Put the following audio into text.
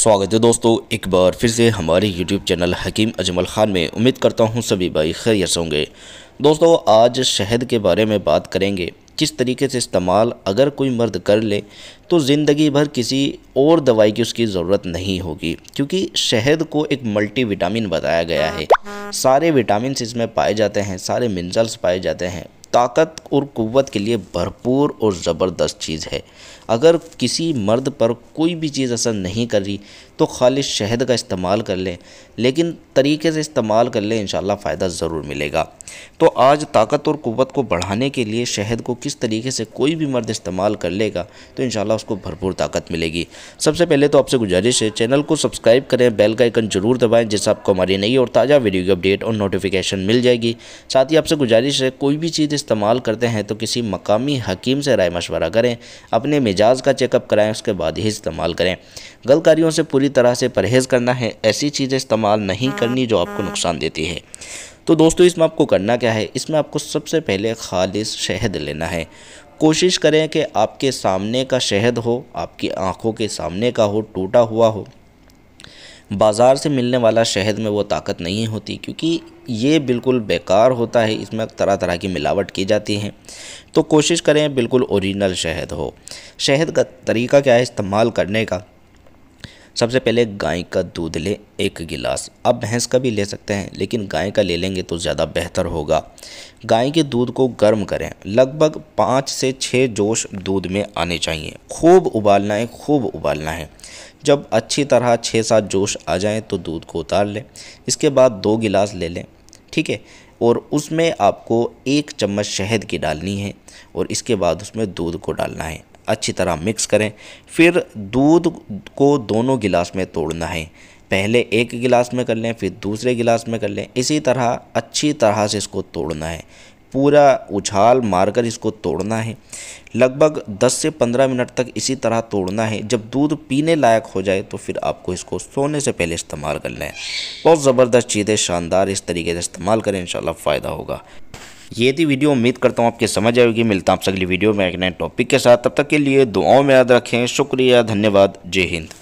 स्वागत है दोस्तों एक बार फिर से हमारे यूट्यूब चैनल हकीम अजमल ख़ान में उम्मीद करता हूँ सभी भाई खैर होंगे दोस्तों आज शहद के बारे में बात करेंगे किस तरीके से इस्तेमाल अगर कोई मर्द कर ले तो ज़िंदगी भर किसी और दवाई की उसकी ज़रूरत नहीं होगी क्योंकि शहद को एक मल्टी विटामिन बताया गया है सारे विटामिन इसमें पाए जाते हैं सारे मिनरल्स पाए जाते हैं ताकत और कुत के लिए भरपूर और ज़बरदस्त चीज़ है अगर किसी मर्द पर कोई भी चीज़ असर नहीं कर रही तो खालिश शहद का इस्तेमाल कर लें लेकिन तरीके से इस्तेमाल कर लें इन फ़ायदा ज़रूर मिलेगा तो आज ताकत और कुत को बढ़ाने के लिए शहद को किस तरीके से कोई भी मर्द इस्तेमाल कर लेगा तो इन उसको भरपूर ताकत मिलेगी सबसे पहले तो आपसे गुजारिश है चैनल को सब्सक्राइब करें बेल का आइकन ज़रूर दबाएँ जिससे आपको हमारी नई और ताज़ा वीडियो की अपडेट और नोटिफिकेशन मिल जाएगी साथ ही आपसे गुजारिश है कोई भी चीज़ इस्तेमाल करते हैं तो किसी मकामी हकीम से राय मशवरा करें अपने मिजाज का चेकअप कराएं उसके बाद ही इस्तेमाल करें गलकारियों से पूरी तरह से परहेज़ करना है ऐसी चीज़ें इस्तेमाल नहीं हाँ। करनी जो आपको हाँ। नुकसान देती है तो दोस्तों इसमें आपको करना क्या है इसमें आपको सबसे पहले खालिश शहद लेना है कोशिश करें कि आपके सामने का शहद हो आपकी आंखों के सामने का हो टूटा हुआ हो बाज़ार से मिलने वाला शहद में वो ताकत नहीं होती क्योंकि ये बिल्कुल बेकार होता है इसमें तरह तरह की मिलावट की जाती है तो कोशिश करें बिल्कुल ओरिजिनल शहद हो शहद का तरीका क्या है इस्तेमाल करने का सबसे पहले गाय का दूध लें एक गिलास आप भैंस का भी ले सकते हैं लेकिन गाय का ले लेंगे तो ज़्यादा बेहतर होगा गाय के दूध को गर्म करें लगभग पाँच से छः जोश दूध में आने चाहिए खूब उबालना है खूब उबालना है जब अच्छी तरह छः सात जोश आ जाए तो दूध को उतार लें इसके बाद दो गिलास ले लें ठीक है और उसमें आपको एक चम्मच शहद की डालनी है और इसके बाद उसमें दूध को डालना है अच्छी तरह मिक्स करें फिर दूध को दोनों गिलास में तोड़ना है पहले एक गिलास में कर लें फिर दूसरे गिलास में कर लें इसी तरह अच्छी तरह से इसको तोड़ना है पूरा उछाल मारकर इसको तोड़ना है लगभग 10 से 15 मिनट तक इसी तरह तोड़ना है जब दूध पीने लायक हो जाए तो फिर आपको इसको सोने से पहले इस्तेमाल करना है बहुत ज़बरदस्त चीज़ें शानदार इस तरीके से इस्तेमाल करें इन फ़ायदा होगा ये थी वीडियो उम्मीद करता हूँ आपके समझ आएगी मिलता आपसे अगली वीडियो में एक नए टॉपिक के साथ तब तक के लिए दुआओं में याद रखें शुक्रिया धन्यवाद जय हिंद